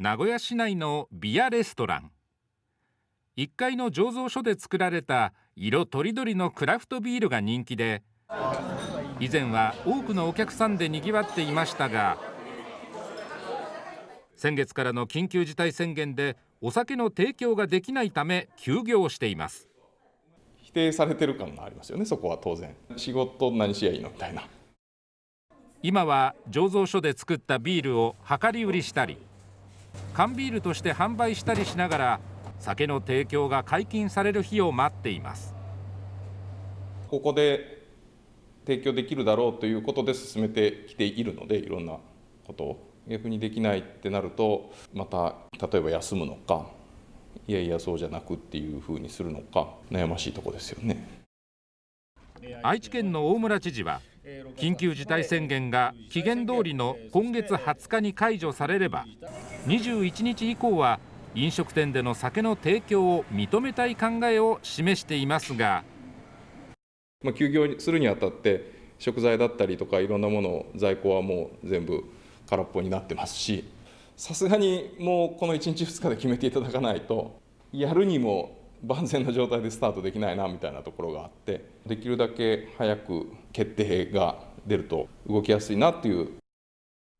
名古屋市内のビアレストラン1階の醸造所で作られた色とりどりのクラフトビールが人気で以前は多くのお客さんでにぎわっていましたが先月からの緊急事態宣言でお酒の提供ができないため休業しています否定されてる感がありますよねそこは当然仕事何しやいいのみたいな今は醸造所で作ったビールを量り売りしたり缶ビールとして販売したりしながら酒の提供が解禁される日を待っていますここで提供できるだろうということで進めてきているのでいろんなことを逆にできないってなるとまた例えば休むのかいやいやそうじゃなくっていうふうにするのか悩ましいとこですよね愛知県の大村知事は緊急事態宣言が期限通りの今月20日に解除されれば21日以降は飲食店での酒の提供を認めたい考えを示していますが、まあ、休業するにあたって食材だったりとかいろんなもの在庫はもう全部空っぽになってますしさすがにもうこの1日2日で決めていただかないとやるにも万全な状態でスタートできないなみたいなところがあってできるだけ早く決定が出ると動きやすいなっていう